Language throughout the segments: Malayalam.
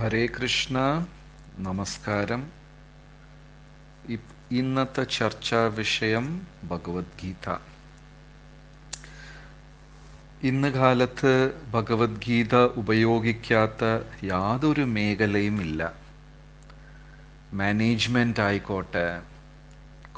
ഹരേ കൃഷ്ണ നമസ്കാരം ഇന്നത്തെ ചർച്ചാ വിഷയം ഭഗവത്ഗീത ഇന്ന് കാലത്ത് ഭഗവത്ഗീത ഉപയോഗിക്കാത്ത യാതൊരു മേഖലയും ഇല്ല മാനേജ്മെൻ്റ് ആയിക്കോട്ടെ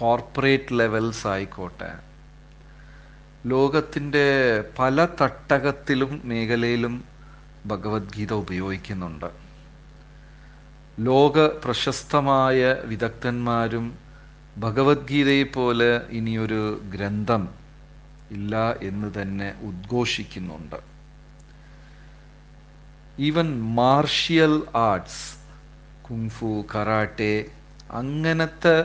കോർപ്പറേറ്റ് ലെവൽസ് ആയിക്കോട്ടെ ലോകത്തിൻ്റെ പല തട്ടകത്തിലും മേഖലയിലും ഭഗവത്ഗീത ഉപയോഗിക്കുന്നുണ്ട് ലോക പ്രശസ്തമായ വിദഗ്ധന്മാരും ഭഗവത്ഗീതയെപ്പോലെ പോലെ ഇനിയൊരു ഗ്രന്ഥം ഇല്ല എന്ന് തന്നെ ഉദ്ഘോഷിക്കുന്നുണ്ട് even martial arts kung fu karate അങ്ങനത്തെ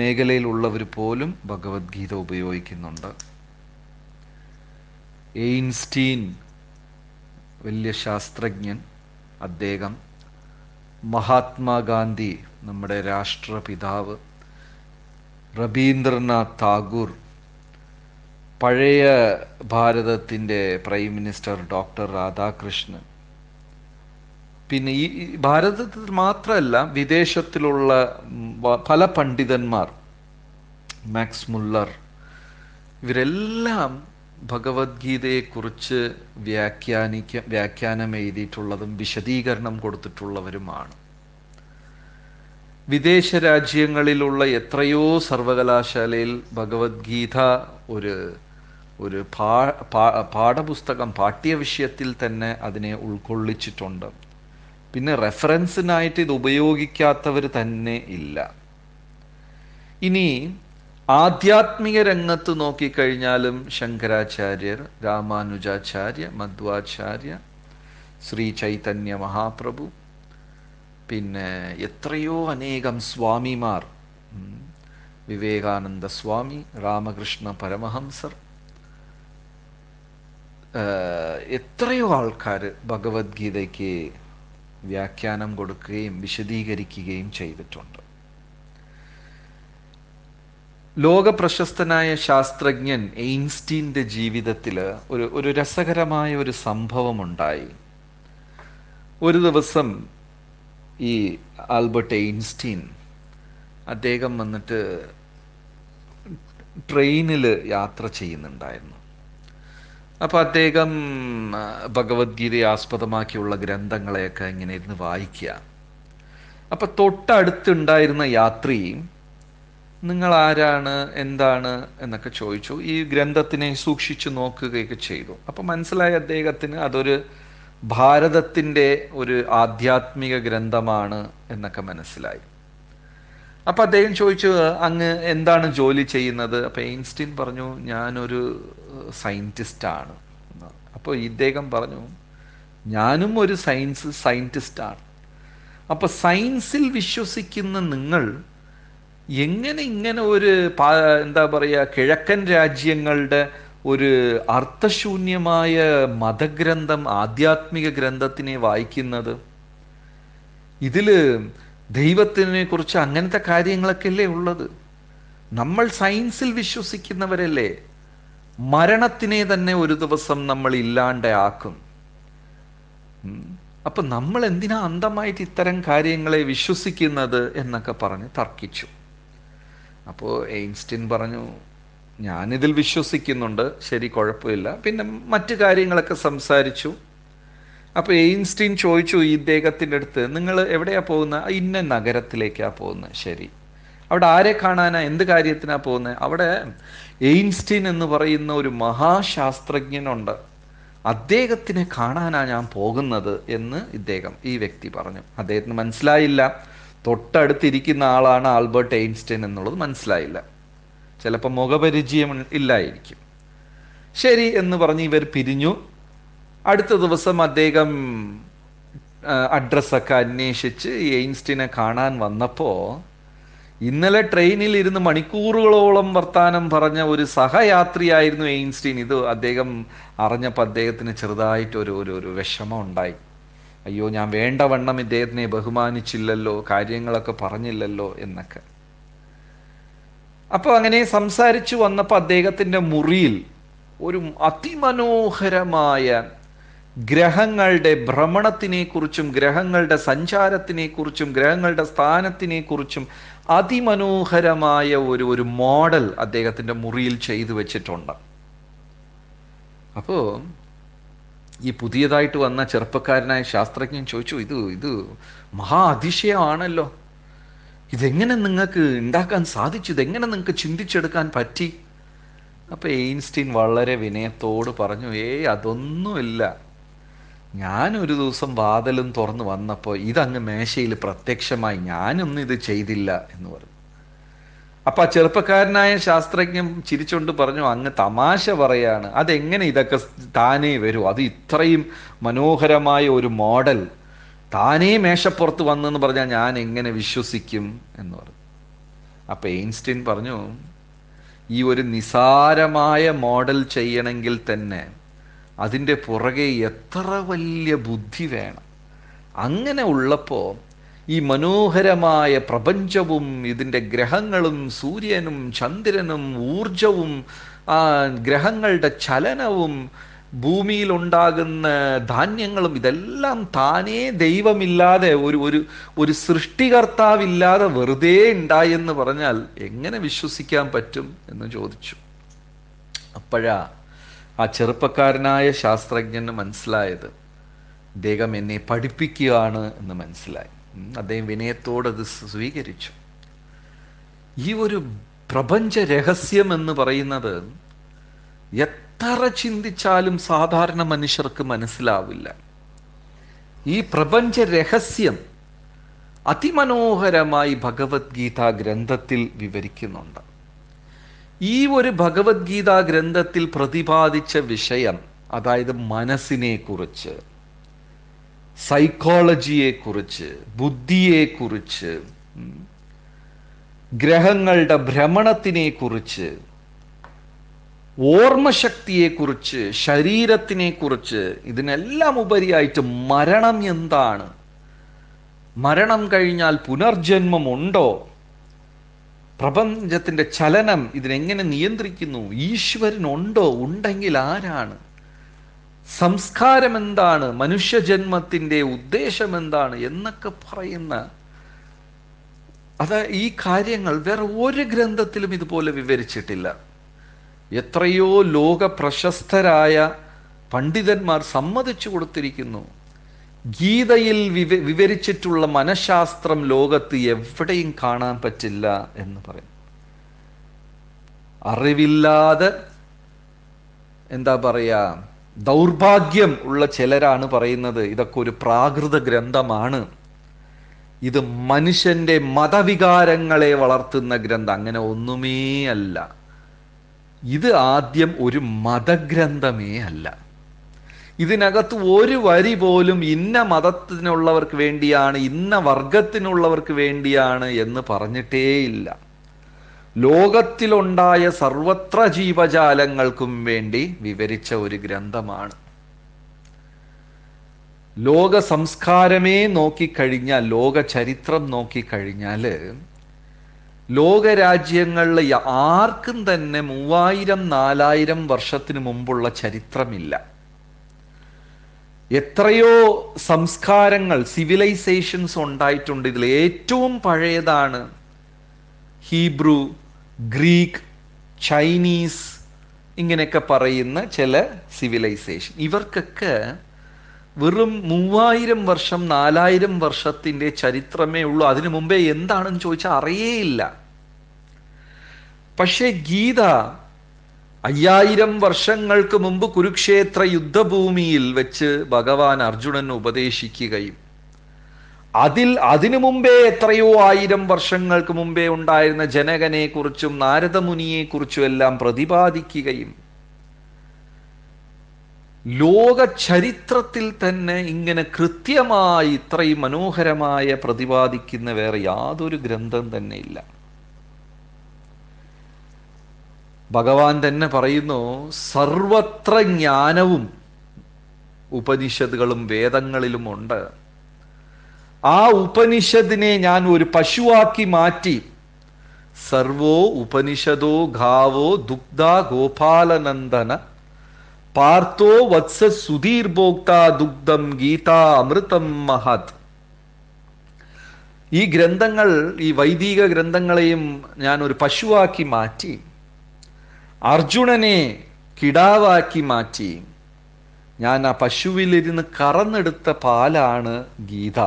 മേഖലയിലുള്ളവർ പോലും ഭഗവത്ഗീത ഉപയോഗിക്കുന്നുണ്ട് എയിൻസ്റ്റീൻ വലിയ ശാസ്ത്രജ്ഞൻ അദ്ദേഹം മഹാത്മാഗാന്ധി നമ്മുടെ രാഷ്ട്രപിതാവ് രബീന്ദ്രനാഥ് ടാഗൂർ പഴയ ഭാരതത്തിൻ്റെ പ്രൈം മിനിസ്റ്റർ ഡോക്ടർ രാധാകൃഷ്ണൻ പിന്നെ ഈ ഭാരതത്തിൽ മാത്രമല്ല വിദേശത്തിലുള്ള പല പണ്ഡിതന്മാർ മാക്സ് മുല്ലർ ഇവരെല്ലാം ഭഗവത്ഗീതയെക്കുറിച്ച് വ്യാഖ്യാനിക്ക വ്യാഖ്യാനം എഴുതിയിട്ടുള്ളതും വിശദീകരണം കൊടുത്തിട്ടുള്ളവരുമാണ് വിദേശ രാജ്യങ്ങളിലുള്ള എത്രയോ സർവകലാശാലയിൽ ഭഗവത്ഗീത ഒരു ഒരു പാഠപുസ്തകം പാഠപുസ്തകം പാഠ്യവിഷയത്തിൽ തന്നെ അതിനെ ഉൾക്കൊള്ളിച്ചിട്ടുണ്ട് പിന്നെ റെഫറൻസിനായിട്ട് ഇത് ഉപയോഗിക്കാത്തവർ തന്നെ ഇല്ല ഇനി ആധ്യാത്മിക രംഗത്ത് നോക്കിക്കഴിഞ്ഞാലും ശങ്കരാചാര്യർ രാമാനുജാചാര്യ മധ്വാചാര്യ ശ്രീ ചൈതന്യ മഹാപ്രഭു പിന്നെ എത്രയോ അനേകം സ്വാമിമാർ വിവേകാനന്ദ സ്വാമി രാമകൃഷ്ണ പരമഹംസർ എത്രയോ ആൾക്കാർ ഭഗവത്ഗീതയ്ക്ക് വ്യാഖ്യാനം കൊടുക്കുകയും വിശദീകരിക്കുകയും ചെയ്തിട്ടുണ്ട് ലോക പ്രശസ്തനായ ശാസ്ത്രജ്ഞൻ എയിൻസ്റ്റീൻ്റെ ജീവിതത്തിൽ ഒരു ഒരു രസകരമായ ഒരു സംഭവമുണ്ടായി ഒരു ദിവസം ഈ ആൽബർട്ട് എയിൻസ്റ്റീൻ അദ്ദേഹം വന്നിട്ട് ട്രെയിനിൽ യാത്ര ചെയ്യുന്നുണ്ടായിരുന്നു അപ്പോൾ അദ്ദേഹം ഭഗവത്ഗീതയെ ആസ്പദമാക്കിയുള്ള ഗ്രന്ഥങ്ങളെയൊക്കെ ഇങ്ങനെ ഇരുന്ന് വായിക്കുക അപ്പോൾ തൊട്ടടുത്തുണ്ടായിരുന്ന യാത്രി നിങ്ങൾ ആരാണ് എന്താണ് എന്നൊക്കെ ചോദിച്ചു ഈ ഗ്രന്ഥത്തിനെ സൂക്ഷിച്ചു നോക്കുകയൊക്കെ ചെയ്തു അപ്പൊ മനസ്സിലായ അദ്ദേഹത്തിന് അതൊരു ഭാരതത്തിൻ്റെ ഒരു ആധ്യാത്മിക ഗ്രന്ഥമാണ് എന്നൊക്കെ മനസ്സിലായി അപ്പൊ അദ്ദേഹം ചോദിച്ചു അങ്ങ് എന്താണ് ജോലി ചെയ്യുന്നത് അപ്പൊ എയിൻസ്റ്റീൻ പറഞ്ഞു ഞാനൊരു സയൻറ്റിസ്റ്റാണ് അപ്പോൾ ഇദ്ദേഹം പറഞ്ഞു ഞാനും ഒരു സയൻസ് സയൻറ്റിസ്റ്റാണ് അപ്പോൾ സയൻസിൽ വിശ്വസിക്കുന്ന നിങ്ങൾ എങ്ങനെ ഇങ്ങനെ ഒരു എന്താ പറയുക കിഴക്കൻ രാജ്യങ്ങളുടെ ഒരു അർത്ഥശൂന്യമായ മതഗ്രന്ഥം ആധ്യാത്മിക ഗ്രന്ഥത്തിനെ വായിക്കുന്നത് ഇതിൽ ദൈവത്തിനെ കുറിച്ച് അങ്ങനത്തെ കാര്യങ്ങളൊക്കെ അല്ലേ ഉള്ളത് നമ്മൾ സയൻസിൽ വിശ്വസിക്കുന്നവരല്ലേ മരണത്തിനെ തന്നെ ഒരു ദിവസം നമ്മൾ ഇല്ലാണ്ടാക്കും അപ്പൊ നമ്മൾ എന്തിനാ അന്തമായിട്ട് ഇത്തരം കാര്യങ്ങളെ വിശ്വസിക്കുന്നത് എന്നൊക്കെ പറഞ്ഞ് തർക്കിച്ചു അപ്പോൾ എയിൻസ്റ്റിൻ പറഞ്ഞു ഞാനിതിൽ വിശ്വസിക്കുന്നുണ്ട് ശരി കുഴപ്പമില്ല പിന്നെ മറ്റു കാര്യങ്ങളൊക്കെ സംസാരിച്ചു അപ്പോൾ എയിൻസ്റ്റീൻ ചോദിച്ചു ഈ ഇദ്ദേഹത്തിൻ്റെ അടുത്ത് നിങ്ങൾ എവിടെയാ പോകുന്നത് ഇന്ന നഗരത്തിലേക്കാണ് പോകുന്നത് ശരി അവിടെ ആരെ കാണാനാ എന്ത് കാര്യത്തിനാ പോകുന്നത് അവിടെ എയിൻസ്റ്റീൻ എന്ന് പറയുന്ന ഒരു മഹാശാസ്ത്രജ്ഞനുണ്ട് അദ്ദേഹത്തിനെ കാണാനാണ് ഞാൻ പോകുന്നത് എന്ന് ഇദ്ദേഹം ഈ വ്യക്തി പറഞ്ഞു അദ്ദേഹത്തിന് മനസ്സിലായില്ല തൊട്ടടുത്തിരിക്കുന്ന ആളാണ് ആൽബർട്ട് ഐൻസ്റ്റൈൻ എന്നുള്ളത് മനസ്സിലായില്ല ചിലപ്പോൾ മുഖപരിചയം ഇല്ലായിരിക്കും ശരി എന്ന് പറഞ്ഞ് ഇവർ പിരിഞ്ഞു അടുത്ത ദിവസം അദ്ദേഹം അഡ്രസ്സൊക്കെ അന്വേഷിച്ച് എയിൻസ്റ്റീനെ കാണാൻ വന്നപ്പോൾ ഇന്നലെ ട്രെയിനിൽ ഇരുന്ന് മണിക്കൂറുകളോളം വർത്താനം പറഞ്ഞ ഒരു സഹയാത്രിയായിരുന്നു എയിൻസ്റ്റീൻ ഇത് അദ്ദേഹം അറിഞ്ഞപ്പോൾ അദ്ദേഹത്തിന് ചെറുതായിട്ട് ഒരു ഒരു വിഷമം ഉണ്ടായി അയ്യോ ഞാൻ വേണ്ടവണ്ണം ഇദ്ദേഹത്തിനെ ബഹുമാനിച്ചില്ലല്ലോ കാര്യങ്ങളൊക്കെ പറഞ്ഞില്ലല്ലോ എന്നൊക്കെ അപ്പോൾ അങ്ങനെ സംസാരിച്ചു വന്നപ്പോൾ അദ്ദേഹത്തിൻ്റെ മുറിയിൽ ഒരു അതിമനോഹരമായ ഗ്രഹങ്ങളുടെ ഭ്രമണത്തിനെക്കുറിച്ചും ഗ്രഹങ്ങളുടെ സഞ്ചാരത്തിനെക്കുറിച്ചും ഗ്രഹങ്ങളുടെ സ്ഥാനത്തിനെക്കുറിച്ചും അതിമനോഹരമായ ഒരു ഒരു മോഡൽ അദ്ദേഹത്തിൻ്റെ മുറിയിൽ ചെയ്തു വെച്ചിട്ടുണ്ട് അപ്പോൾ ഈ പുതിയതായിട്ട് വന്ന ചെറുപ്പക്കാരനായ ശാസ്ത്രജ്ഞൻ ചോദിച്ചു ഇത് ഇത് മഹാ അതിശയമാണല്ലോ ഇതെങ്ങനെ നിങ്ങൾക്ക് ഉണ്ടാക്കാൻ സാധിച്ചു ഇതെങ്ങനെ നിങ്ങൾക്ക് ചിന്തിച്ചെടുക്കാൻ പറ്റി അപ്പോൾ എയിൻസ്റ്റീൻ വളരെ വിനയത്തോട് പറഞ്ഞു ഏയ് അതൊന്നുമില്ല ഞാനൊരു ദിവസം വാതലും തുറന്ന് വന്നപ്പോൾ ഇതങ്ങ് മേശയിൽ പ്രത്യക്ഷമായി ഞാനൊന്നും ഇത് ചെയ്തില്ല എന്ന് പറഞ്ഞു അപ്പൊ ആ ചെറുപ്പക്കാരനായ ശാസ്ത്രജ്ഞൻ ചിരിച്ചുകൊണ്ട് പറഞ്ഞു അങ്ങ് തമാശ പറയാണ് അതെങ്ങനെ ഇതൊക്കെ താനേ വരും അത് ഇത്രയും മനോഹരമായ ഒരു മോഡൽ താനേ മേശപ്പുറത്ത് വന്നെന്ന് പറഞ്ഞാൽ ഞാൻ എങ്ങനെ വിശ്വസിക്കും എന്ന് പറഞ്ഞു അപ്പൊ എയിൻസ്റ്റീൻ പറഞ്ഞു ഈ ഒരു നിസാരമായ മോഡൽ ചെയ്യണമെങ്കിൽ തന്നെ അതിൻ്റെ പുറകെ എത്ര വലിയ ബുദ്ധി വേണം അങ്ങനെ ഉള്ളപ്പോൾ ഈ മനോഹരമായ പ്രപഞ്ചവും ഇതിൻ്റെ ഗ്രഹങ്ങളും സൂര്യനും ചന്ദ്രനും ഊർജവും ആ ഗ്രഹങ്ങളുടെ ചലനവും ഭൂമിയിലുണ്ടാകുന്ന ധാന്യങ്ങളും ഇതെല്ലാം താനേ ദൈവമില്ലാതെ ഒരു ഒരു ഒരു സൃഷ്ടികർത്താവില്ലാതെ വെറുതെ ഉണ്ടായെന്ന് പറഞ്ഞാൽ എങ്ങനെ വിശ്വസിക്കാൻ പറ്റും എന്ന് ചോദിച്ചു അപ്പോഴാ ആ ചെറുപ്പക്കാരനായ ശാസ്ത്രജ്ഞന് മനസ്സിലായത് അദ്ദേഹം എന്നെ പഠിപ്പിക്കുകയാണ് എന്ന് മനസ്സിലായി അദ്ദേഹം വിനയത്തോടത് സ്വീകരിച്ചു ഈ ഒരു പ്രപഞ്ച രഹസ്യം എന്ന് പറയുന്നത് എത്ര ചിന്തിച്ചാലും സാധാരണ മനുഷ്യർക്ക് മനസ്സിലാവില്ല ഈ പ്രപഞ്ച രഹസ്യം അതിമനോഹരമായി ഭഗവത്ഗീത ഗ്രന്ഥത്തിൽ വിവരിക്കുന്നുണ്ട് ഈ ഒരു ഭഗവത്ഗീത ഗ്രന്ഥത്തിൽ പ്രതിപാദിച്ച വിഷയം അതായത് മനസ്സിനെ കുറിച്ച് സൈക്കോളജിയെക്കുറിച്ച് ബുദ്ധിയെക്കുറിച്ച് ഗ്രഹങ്ങളുടെ ഭ്രമണത്തിനെക്കുറിച്ച് ഓർമ്മശക്തിയെക്കുറിച്ച് ശരീരത്തിനെക്കുറിച്ച് ഇതിനെല്ലാം ഉപരിയായിട്ട് മരണം എന്താണ് മരണം കഴിഞ്ഞാൽ പുനർജന്മമുണ്ടോ പ്രപഞ്ചത്തിൻ്റെ ചലനം ഇതിനെങ്ങനെ നിയന്ത്രിക്കുന്നു ഈശ്വരനുണ്ടോ ഉണ്ടെങ്കിൽ ആരാണ് സംസ്കാരം എന്താണ് മനുഷ്യജന്മത്തിൻ്റെ ഉദ്ദേശം എന്താണ് എന്നൊക്കെ പറയുന്ന അത് ഈ കാര്യങ്ങൾ വേറെ ഒരു ഗ്രന്ഥത്തിലും ഇതുപോലെ വിവരിച്ചിട്ടില്ല എത്രയോ ലോക പ്രശസ്തരായ പണ്ഡിതന്മാർ സമ്മതിച്ചു കൊടുത്തിരിക്കുന്നു ഗീതയിൽ വിവ വിവരിച്ചിട്ടുള്ള മനഃശാസ്ത്രം ലോകത്ത് എവിടെയും കാണാൻ പറ്റില്ല എന്ന് പറയും അറിവില്ലാതെ എന്താ പറയുക ദൗർഭാഗ്യം ഉള്ള ചിലരാണ് പറയുന്നത് ഇതൊക്കെ ഒരു പ്രാകൃത ഗ്രന്ഥമാണ് ഇത് മനുഷ്യന്റെ മതവികാരങ്ങളെ വളർത്തുന്ന ഗ്രന്ഥം അങ്ങനെ ഒന്നുമേ അല്ല ഇത് ആദ്യം ഒരു മതഗ്രന്ഥമേ അല്ല ഇതിനകത്ത് ഒരു വരി പോലും ഇന്ന മതത്തിനുള്ളവർക്ക് വേണ്ടിയാണ് ഇന്ന വർഗത്തിനുള്ളവർക്ക് വേണ്ടിയാണ് എന്ന് പറഞ്ഞിട്ടേയില്ല ലോകത്തിലുണ്ടായ സർവത്ര ജീവജാലങ്ങൾക്കും വേണ്ടി വിവരിച്ച ഒരു ഗ്രന്ഥമാണ് ലോക സംസ്കാരമേ നോക്കിക്കഴിഞ്ഞാൽ ലോക ചരിത്രം നോക്കിക്കഴിഞ്ഞാൽ ലോകരാജ്യങ്ങളിൽ ആർക്കും തന്നെ മൂവായിരം നാലായിരം വർഷത്തിന് മുമ്പുള്ള ചരിത്രമില്ല എത്രയോ സംസ്കാരങ്ങൾ സിവിലൈസേഷൻസ് ഉണ്ടായിട്ടുണ്ട് ഇതിൽ ഏറ്റവും പഴയതാണ് ഹീബ്രു ഗ്രീക്ക് ചൈനീസ് ഇങ്ങനെയൊക്കെ പറയുന്ന ചില സിവിലൈസേഷൻ ഇവർക്കൊക്കെ വെറും മൂവായിരം വർഷം നാലായിരം വർഷത്തിൻ്റെ ചരിത്രമേ ഉള്ളൂ അതിനു മുമ്പേ എന്താണെന്ന് ചോദിച്ചാൽ അറിയേയില്ല പക്ഷേ ഗീത അയ്യായിരം വർഷങ്ങൾക്ക് മുമ്പ് കുരുക്ഷേത്ര യുദ്ധഭൂമിയിൽ വെച്ച് ഭഗവാൻ അർജുനൻ ഉപദേശിക്കുകയും അതിൽ അതിനു മുമ്പേ എത്രയോ ആയിരം വർഷങ്ങൾക്ക് മുമ്പേ ഉണ്ടായിരുന്ന ജനകനെ കുറിച്ചും നാരദമുനിയെ കുറിച്ചും എല്ലാം പ്രതിപാദിക്കുകയും ലോക ചരിത്രത്തിൽ തന്നെ ഇങ്ങനെ കൃത്യമായി ഇത്രയും മനോഹരമായ പ്രതിപാദിക്കുന്ന വേറെ യാതൊരു ഗ്രന്ഥം തന്നെ ഇല്ല ഭഗവാൻ തന്നെ പറയുന്നു സർവത്ര ജ്ഞാനവും ഉപനിഷത്തുകളും വേദങ്ങളിലും ഉണ്ട് ആ ഉപനിഷത്തിനെ ഞാൻ ഒരു പശുവാക്കി മാറ്റി സർവോ ഉപനിഷദോ ഘാവോ ദുഗ്ധ ഗോപാലനന്ദന പാർത്തോ വത്സ സുധീർഭോക്ത ദുഗ്ധം ഗീത അമൃതം മഹത് ഈ ഗ്രന്ഥങ്ങൾ ഈ വൈദിക ഗ്രന്ഥങ്ങളെയും ഞാൻ ഒരു പശുവാക്കി മാറ്റി അർജുനനെ കിടാവാക്കി മാറ്റി ഞാൻ ആ പശുവിലിരുന്ന് കറന്നെടുത്ത പാലാണ് ഗീത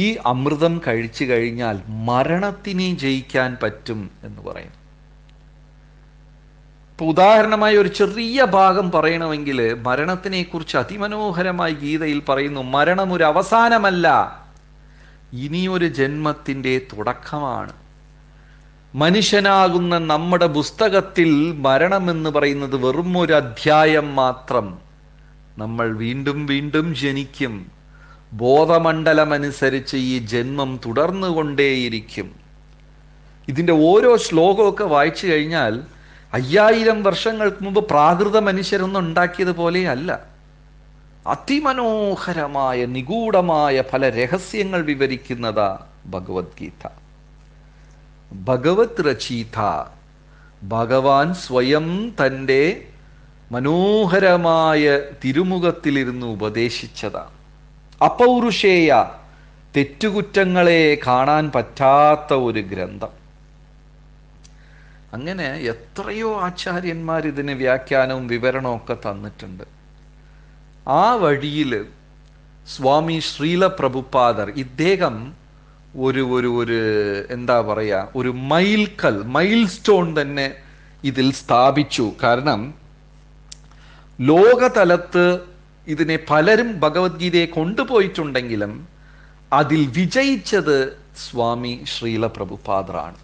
ഈ അമൃതം കഴിച്ചു കഴിഞ്ഞാൽ മരണത്തിനെ ജയിക്കാൻ പറ്റും എന്ന് പറയും ഇപ്പൊ ഉദാഹരണമായി ഒരു ചെറിയ ഭാഗം പറയണമെങ്കിൽ മരണത്തിനെക്കുറിച്ച് അതിമനോഹരമായി ഗീതയിൽ പറയുന്നു മരണം ഒരു അവസാനമല്ല ഇനിയൊരു ജന്മത്തിൻ്റെ തുടക്കമാണ് മനുഷ്യനാകുന്ന നമ്മുടെ പുസ്തകത്തിൽ മരണം എന്ന് പറയുന്നത് വെറും ഒരു അധ്യായം മാത്രം നമ്മൾ വീണ്ടും വീണ്ടും ജനിക്കും ബോധമണ്ഡലമനുസരിച്ച് ഈ ജന്മം തുടർന്നുകൊണ്ടേയിരിക്കും ഇതിൻ്റെ ഓരോ ശ്ലോകമൊക്കെ വായിച്ചു കഴിഞ്ഞാൽ അയ്യായിരം വർഷങ്ങൾക്ക് മുമ്പ് പ്രാകൃത മനുഷ്യരൊന്നും ഉണ്ടാക്കിയത് അല്ല അതിമനോഹരമായ നിഗൂഢമായ പല രഹസ്യങ്ങൾ വിവരിക്കുന്നതാ ഭഗവത്ഗീത ഭഗവത് രചീത ഭഗവാൻ സ്വയം തൻ്റെ മനോഹരമായ തിരുമുഖത്തിലിരുന്ന് ഉപദേശിച്ചതാണ് അപൗരുഷേയ തെറ്റുകുറ്റങ്ങളെ കാണാൻ പറ്റാത്ത ഒരു ഗ്രന്ഥം അങ്ങനെ എത്രയോ ആചാര്യന്മാർ ഇതിന് വ്യാഖ്യാനവും വിവരണവും ഒക്കെ തന്നിട്ടുണ്ട് ആ വഴിയിൽ സ്വാമി ശ്രീല പ്രഭുപാദർ ഇദ്ദേഹം ഒരു ഒരു ഒരു എന്താ പറയുക ഒരു മൈൽക്കൽ മൈൽ സ്റ്റോൺ തന്നെ ഇതിൽ സ്ഥാപിച്ചു കാരണം ലോകതലത്ത് ഇതിനെ പലരും ഭഗവത്ഗീതയെ കൊണ്ടുപോയിട്ടുണ്ടെങ്കിലും അതിൽ വിജയിച്ചത് സ്വാമി ശ്രീല പ്രഭുപാദറാണ്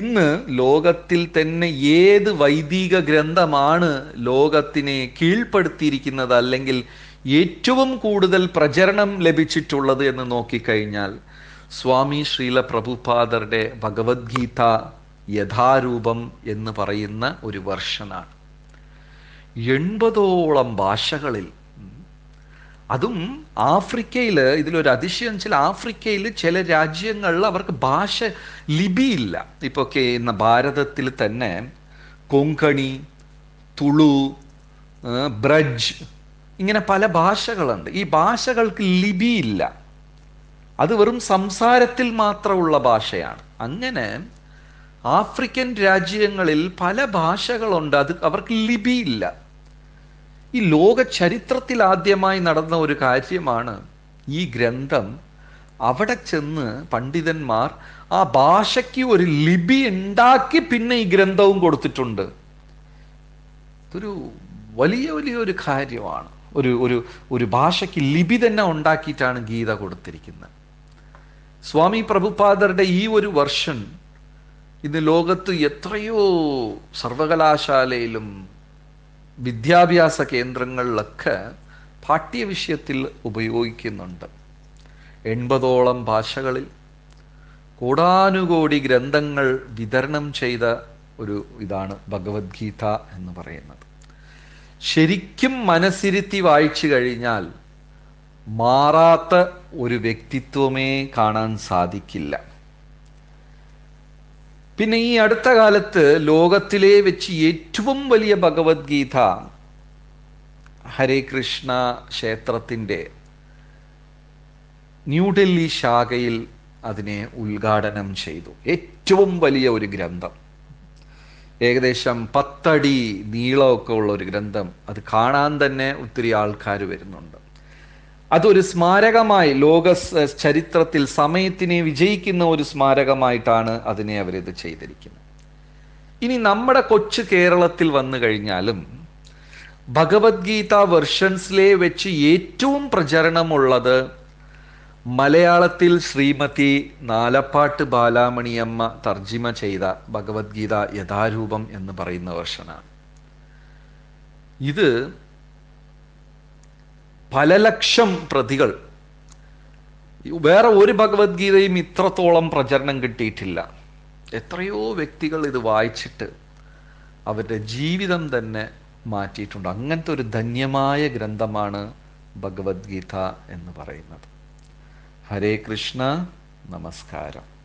ഇന്ന് ലോകത്തിൽ തന്നെ ഏത് വൈദിക ഗ്രന്ഥമാണ് ലോകത്തിനെ കീഴ്പ്പെടുത്തിയിരിക്കുന്നത് അല്ലെങ്കിൽ ഏറ്റവും കൂടുതൽ പ്രചരണം ലഭിച്ചിട്ടുള്ളത് എന്ന് നോക്കിക്കഴിഞ്ഞാൽ സ്വാമി ശ്രീല പ്രഭുപാദറുടെ ഭഗവത്ഗീത യഥാരൂപം എന്ന് പറയുന്ന ഒരു വർഷനാണ് എൺപതോളം ഭാഷകളിൽ അതും ആഫ്രിക്കയിൽ ഇതിലൊരു അതിശയം ചില ആഫ്രിക്കയിൽ ചില രാജ്യങ്ങളിൽ അവർക്ക് ഭാഷ ലിപിയില്ല ഇപ്പോൾ ഒക്കെ ഇന്ന് ഭാരതത്തിൽ തന്നെ കൊങ്കണി തുളു ബ്രജ് ഇങ്ങനെ പല ഭാഷകളുണ്ട് ഈ ഭാഷകൾക്ക് ലിപിയില്ല അത് വെറും സംസാരത്തിൽ മാത്രമുള്ള ഭാഷയാണ് അങ്ങനെ ആഫ്രിക്കൻ രാജ്യങ്ങളിൽ പല ഭാഷകളുണ്ട് അത് അവർക്ക് ലിപിയില്ല ഈ ലോക ചരിത്രത്തിൽ ആദ്യമായി നടന്ന ഒരു കാര്യമാണ് ഈ ഗ്രന്ഥം അവിടെ ചെന്ന് പണ്ഡിതന്മാർ ആ ഭാഷയ്ക്ക് ഒരു ലിപി ഉണ്ടാക്കി പിന്നെ ഈ ഗ്രന്ഥവും കൊടുത്തിട്ടുണ്ട് ഇതൊരു വലിയ വലിയ ഒരു കാര്യമാണ് ഒരു ഒരു ഒരു ഭാഷയ്ക്ക് ലിപി തന്നെ ഉണ്ടാക്കിയിട്ടാണ് ഗീത കൊടുത്തിരിക്കുന്നത് സ്വാമി പ്രഭുപാദരുടെ ഈ ഒരു വർഷൻ ഇന്ന് ലോകത്ത് എത്രയോ സർവകലാശാലയിലും വിദ്യാഭ്യാസ കേന്ദ്രങ്ങളിലൊക്കെ പാഠ്യവിഷയത്തിൽ ഉപയോഗിക്കുന്നുണ്ട് എൺപതോളം ഭാഷകളിൽ കോടാനുകോടി ഗ്രന്ഥങ്ങൾ വിതരണം ചെയ്ത ഒരു ഇതാണ് ഭഗവത്ഗീത എന്ന് പറയുന്നത് ശരിക്കും മനസ്സിരുത്തി വായിച്ചു കഴിഞ്ഞാൽ മാറാത്ത ഒരു വ്യക്തിത്വമേ കാണാൻ സാധിക്കില്ല പിന്നെ ഈ അടുത്ത കാലത്ത് ലോകത്തിലെ വെച്ച് ഏറ്റവും വലിയ ഭഗവത്ഗീത ഹരേ കൃഷ്ണ ക്ഷേത്രത്തിൻ്റെ ന്യൂഡൽഹി ശാഖയിൽ അതിനെ ഉദ്ഘാടനം ചെയ്തു ഏറ്റവും വലിയ ഒരു ഗ്രന്ഥം ഏകദേശം പത്തടി നീളമൊക്കെ ഉള്ള ഒരു ഗ്രന്ഥം അത് കാണാൻ തന്നെ ഒത്തിരി ആൾക്കാർ വരുന്നുണ്ട് അതൊരു സ്മാരകമായി ലോക ചരിത്രത്തിൽ സമയത്തിനെ വിജയിക്കുന്ന ഒരു സ്മാരകമായിട്ടാണ് അതിനെ അവരിത് ചെയ്തിരിക്കുന്നത് ഇനി നമ്മുടെ കൊച്ചു കേരളത്തിൽ വന്നു കഴിഞ്ഞാലും ഭഗവത്ഗീത വെർഷൻസിലെ വെച്ച് ഏറ്റവും പ്രചരണമുള്ളത് മലയാളത്തിൽ ശ്രീമതി നാലപ്പാട്ട് ബാലാമണിയമ്മ തർജിമ ചെയ്ത ഭഗവത്ഗീത യഥാരൂപം എന്ന് പറയുന്ന വെർഷനാണ് ഇത് പല ലക്ഷം പ്രതികൾ വേറെ ഒരു ഭഗവത്ഗീതയും ഇത്രത്തോളം പ്രചരണം കിട്ടിയിട്ടില്ല എത്രയോ വ്യക്തികൾ ഇത് വായിച്ചിട്ട് അവരുടെ ജീവിതം തന്നെ മാറ്റിയിട്ടുണ്ട് അങ്ങനത്തെ ഒരു ധന്യമായ ഗ്രന്ഥമാണ് ഭഗവത്ഗീത എന്ന് പറയുന്നത് ഹരേ കൃഷ്ണ നമസ്കാരം